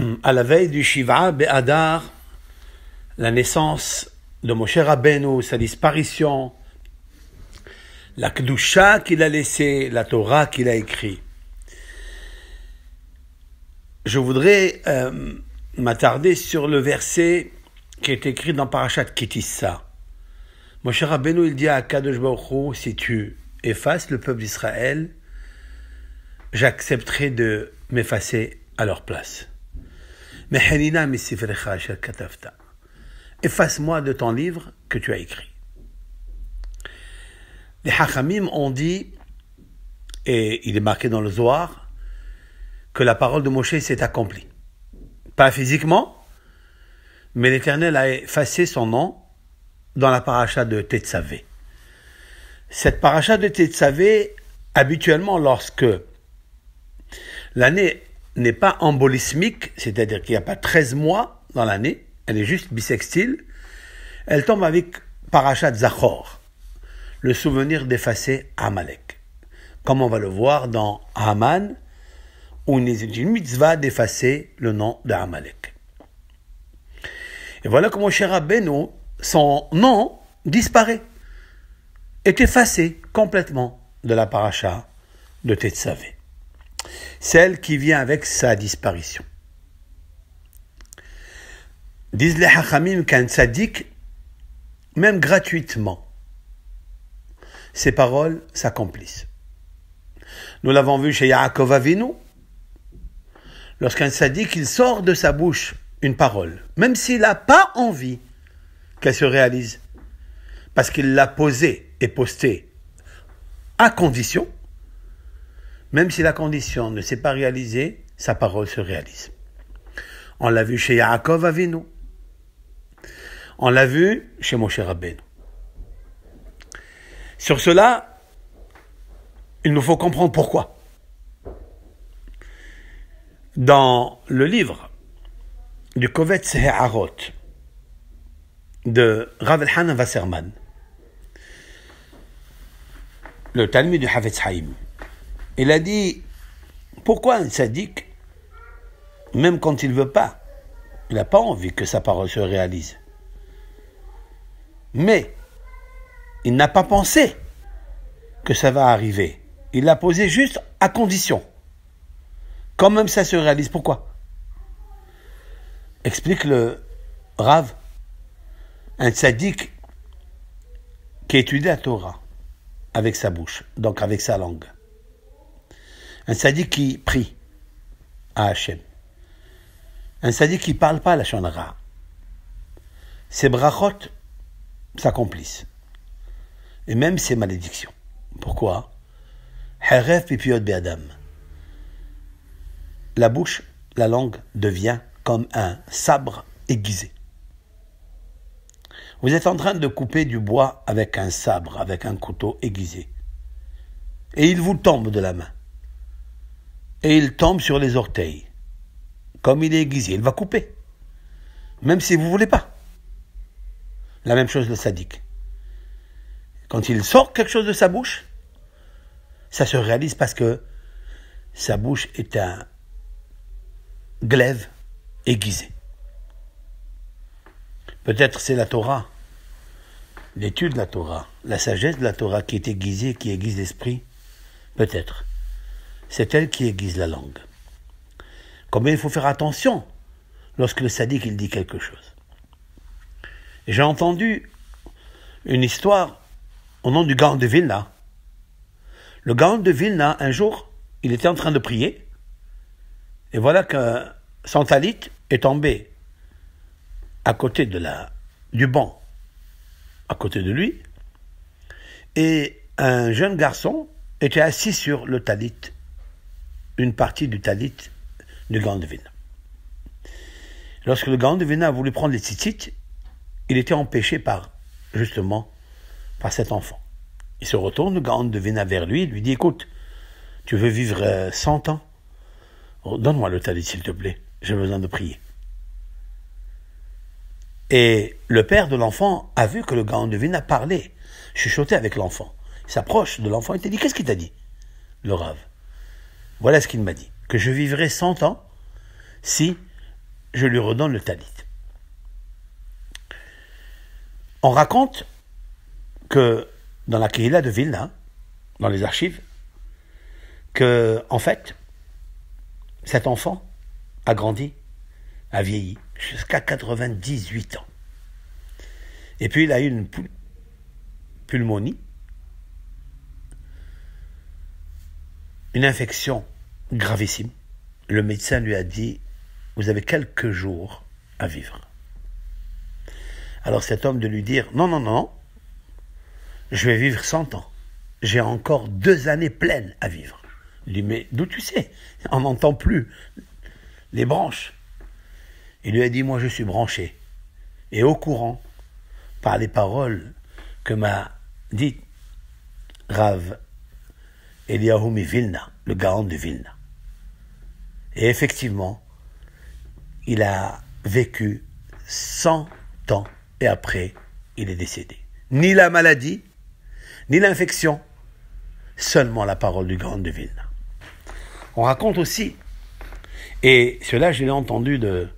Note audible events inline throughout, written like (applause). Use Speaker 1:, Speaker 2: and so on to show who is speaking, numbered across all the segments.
Speaker 1: (clears throat) à la veille du Shiva Be'adar, la naissance de Moshe Rabbeinu, sa disparition, la Kedusha qu'il a laissée, la Torah qu'il a écrite. Je voudrais euh, m'attarder sur le verset qui est écrit dans Parashat Kitissa. Moshe Rabbeinu, il dit à Kadosh Baruch si tu effaces le peuple d'Israël, j'accepterai de m'effacer à leur place. Efface-moi de ton livre que tu as écrit. Les Hachamim ont dit, et il est marqué dans le Zohar, que la parole de Moshe s'est accomplie. Pas physiquement, mais l'Éternel a effacé son nom dans la paracha de Tetsavé. Cette paracha de Tetsavé, habituellement, lorsque l'année n'est pas embolismique, c'est-à-dire qu'il n'y a pas 13 mois dans l'année, elle est juste bisextile, elle tombe avec Parachat Zachor, le souvenir d'effacer Amalek. Comme on va le voir dans Haman, où il une mitzvah d'effacer le nom d'Amalek. Et voilà comment cher Beno, son nom disparaît, est effacé complètement de la paracha de Tetzaveh celle qui vient avec sa disparition. Disent les Hachamim qu'un sadique, même gratuitement, ses paroles s'accomplissent. Nous l'avons vu chez Yaakov Avinu, lorsqu'un tzaddik, il sort de sa bouche une parole, même s'il n'a pas envie qu'elle se réalise, parce qu'il l'a posée et postée à condition même si la condition ne s'est pas réalisée, sa parole se réalise. On l'a vu chez Yaakov Avinu. On l'a vu chez Moshe Rabbeinu. Sur cela, il nous faut comprendre pourquoi. Dans le livre du Kovetz He'Arot de Rav Elhanan Wasserman, le Talmud du Havetz il a dit, pourquoi un sadique, même quand il ne veut pas, il n'a pas envie que sa parole se réalise. Mais il n'a pas pensé que ça va arriver. Il l'a posé juste à condition. Quand même ça se réalise, pourquoi Explique le Rav, un sadique qui étudie la Torah avec sa bouche, donc avec sa langue. Un sadique qui prie à Hachem. Un sadique qui ne parle pas à la Chandra. Ses brachot s'accomplissent. Et même ses malédictions. Pourquoi La bouche, la langue devient comme un sabre aiguisé. Vous êtes en train de couper du bois avec un sabre, avec un couteau aiguisé. Et il vous tombe de la main et il tombe sur les orteils. Comme il est aiguisé, il va couper. Même si vous ne voulez pas. La même chose le sadique. Quand il sort quelque chose de sa bouche, ça se réalise parce que sa bouche est un glaive aiguisé. Peut-être c'est la Torah, l'étude de la Torah, la sagesse de la Torah qui est aiguisée, qui aiguise l'esprit. Peut-être c'est elle qui aiguise la langue. Combien il faut faire attention lorsque le sadique il dit quelque chose. J'ai entendu une histoire au nom du gant de Vilna. Le gant de Vilna, un jour, il était en train de prier, et voilà que son talit est tombé à côté de la, du banc, à côté de lui, et un jeune garçon était assis sur le talit d'une partie du talit du Gandevin. Lorsque le Gandevin a voulu prendre les titites, il était empêché par, justement, par cet enfant. Il se retourne, le vers lui, il lui dit, écoute, tu veux vivre 100 euh, ans oh, Donne-moi le talit, s'il te plaît, j'ai besoin de prier. Et le père de l'enfant a vu que le Gandevin a parlé, chuchoté avec l'enfant. Il s'approche de l'enfant et te dit, qu'est-ce qu'il t'a dit Le rave. Voilà ce qu'il m'a dit, que je vivrai 100 ans si je lui redonne le talit. On raconte que dans la Kehila de Vilna, dans les archives, que, en fait, cet enfant a grandi, a vieilli jusqu'à 98 ans. Et puis il a eu une pulmonie une infection gravissime. Le médecin lui a dit, vous avez quelques jours à vivre. Alors cet homme de lui dire, non, non, non, je vais vivre 100 ans. J'ai encore deux années pleines à vivre. Il dit, mais d'où tu sais On n'entend plus les branches. Il lui a dit, moi je suis branché et au courant par les paroles que m'a dit grave mi Vilna, le Grand de Vilna. Et effectivement, il a vécu 100 ans et après, il est décédé. Ni la maladie, ni l'infection, seulement la parole du Grand de Vilna. On raconte aussi, et cela je l'ai entendu de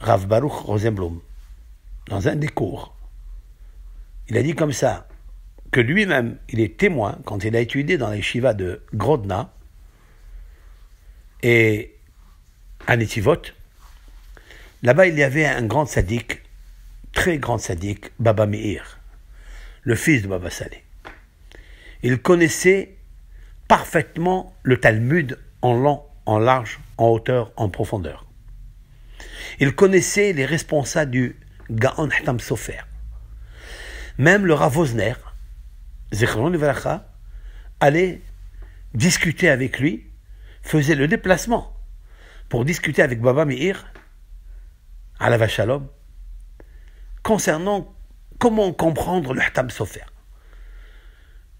Speaker 1: Rav Baruch Rosenblum, dans un des cours. Il a dit comme ça, lui-même, il est témoin quand il a étudié dans les Shivas de Grodna et à Là-bas, il y avait un grand sadique, très grand sadique, Baba Meir, le fils de Baba Saleh. Il connaissait parfaitement le Talmud en long, en large, en hauteur, en profondeur. Il connaissait les responsables du Gaon Hatam Sofer. Même le Ravosner, Zichron Veracha, allait discuter avec lui, faisait le déplacement pour discuter avec Baba Meir, à la Vachalom, concernant comment comprendre le Hatam Sofer.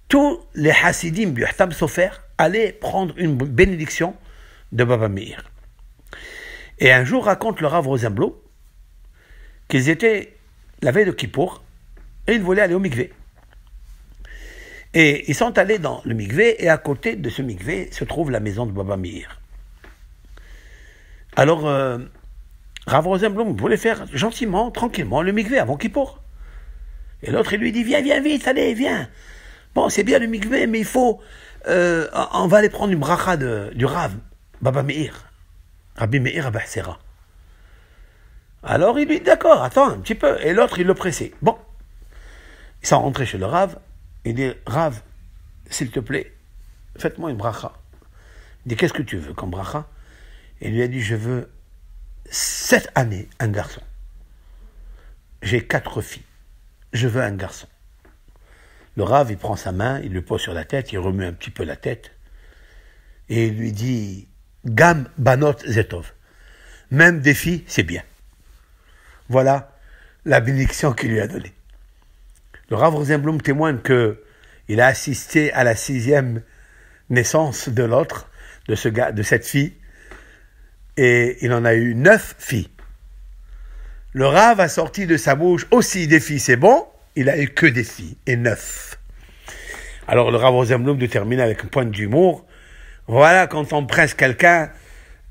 Speaker 1: Tous les Hasidim du Hatam Sofer allaient prendre une bénédiction de Baba Meir. Et un jour, raconte le Rav Rosemblou qu'ils étaient la veille de Kippour et ils voulaient aller au Mikveh. Et ils sont allés dans le Migvé, et à côté de ce Migvé se trouve la maison de Baba Meir. Alors, euh, Rav Rosenblum voulait faire gentiment, tranquillement, le Migvé avant Kippour. Et l'autre, il lui dit Viens, viens, vite, allez, viens. Bon, c'est bien le Migvé, mais il faut. Euh, on va aller prendre une bracha du Rav, Baba Meir. Rabbi Meir Alors il lui dit D'accord, attends un petit peu. Et l'autre, il le pressait. Bon. Ils sont rentrés chez le Rav. Il dit, Rave, s'il te plaît, faites-moi une bracha. Il dit Qu'est-ce que tu veux comme bracha Et lui a dit Je veux cette année un garçon. J'ai quatre filles. Je veux un garçon. Le Rave, il prend sa main, il le pose sur la tête, il remue un petit peu la tête et il lui dit Gam Banot Zetov. Même des filles, c'est bien. Voilà la bénédiction qu'il lui a donnée. Le Rav Rosenblum témoigne que il a assisté à la sixième naissance de l'autre, de ce gars, de cette fille, et il en a eu neuf filles. Le Rav a sorti de sa bouche aussi des filles, c'est bon, il a eu que des filles, et neuf. Alors le Rav Rosenblum de termine avec un point d'humour. Voilà quand on presse quelqu'un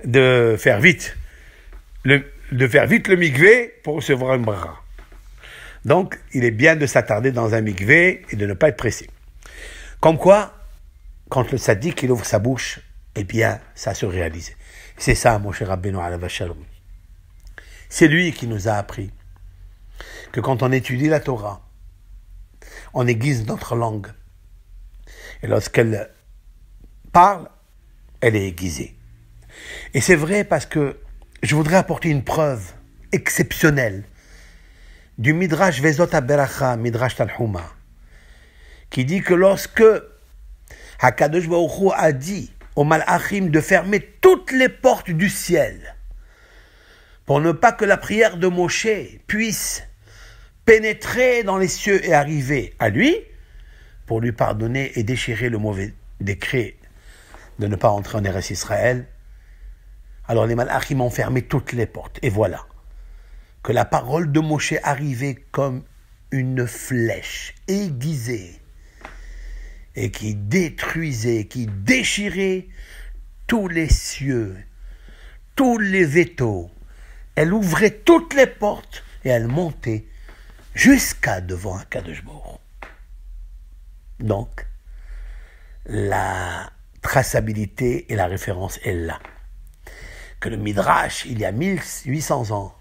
Speaker 1: de faire vite, le, de faire vite le migré pour recevoir un bras. Donc, il est bien de s'attarder dans un mikvé et de ne pas être pressé. Comme quoi, quand le sadique ouvre sa bouche, eh bien, ça se réalise. C'est ça, mon cher al C'est lui qui nous a appris que quand on étudie la Torah, on aiguise notre langue. Et lorsqu'elle parle, elle est aiguisée. Et c'est vrai parce que je voudrais apporter une preuve exceptionnelle du Midrash Vezot Beracha, Midrash Tanhuma, qui dit que lorsque Hakadosh Baruch a dit aux Malachim de fermer toutes les portes du ciel pour ne pas que la prière de Moshe puisse pénétrer dans les cieux et arriver à lui, pour lui pardonner et déchirer le mauvais décret de ne pas entrer en RS Israël, alors les Malachim ont fermé toutes les portes. Et voilà que la parole de Moshe arrivait comme une flèche aiguisée et qui détruisait, qui déchirait tous les cieux, tous les vétos. Elle ouvrait toutes les portes et elle montait jusqu'à devant un Kadejbourg. Donc, la traçabilité et la référence est là. Que le Midrash, il y a 1800 ans,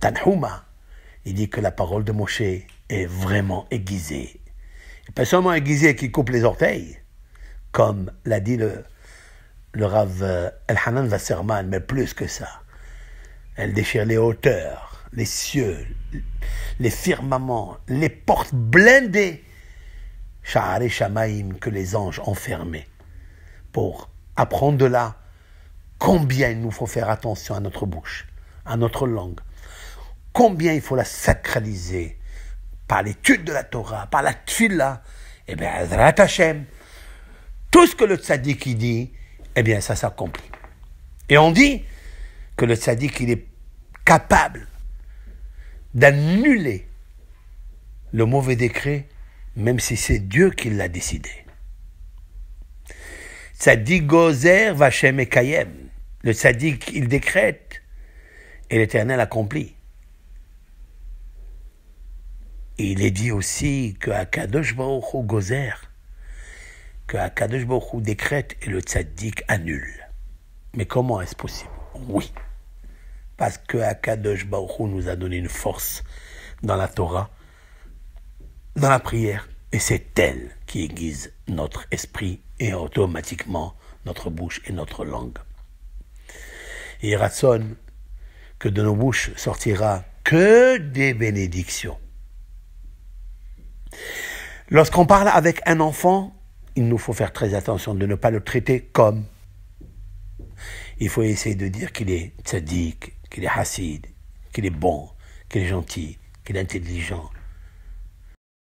Speaker 1: Tanhouma, il dit que la parole de Moshe est vraiment aiguisée. pas seulement aiguisée qui coupe les orteils, comme l'a dit le, le Rav euh, Elhanan Wasserman, mais plus que ça. Elle déchire les hauteurs, les cieux, les firmaments, les portes blindées, et Shamaïm, que les anges ont pour apprendre de là combien il nous faut faire attention à notre bouche, à notre langue, combien il faut la sacraliser par l'étude de la Torah, par la tfila, et eh bien, tout ce que le tzaddik dit, eh bien, ça s'accomplit. Et on dit que le tzaddik, il est capable d'annuler le mauvais décret, même si c'est Dieu qui l'a décidé. Tzaddik gozer vachem et kayem. Le tzaddik, il décrète et l'Éternel accomplit il est dit aussi que Akadosh gozer, que Akadosh décrète et le tzaddik annule. Mais comment est-ce possible Oui, parce que Akadosh nous a donné une force dans la Torah, dans la prière, et c'est elle qui aiguise notre esprit et automatiquement notre bouche et notre langue. Et rassonne que de nos bouches sortira que des bénédictions Lorsqu'on parle avec un enfant, il nous faut faire très attention de ne pas le traiter comme. Il faut essayer de dire qu'il est sadique qu'il est hassid, qu'il est bon, qu'il est gentil, qu'il est intelligent,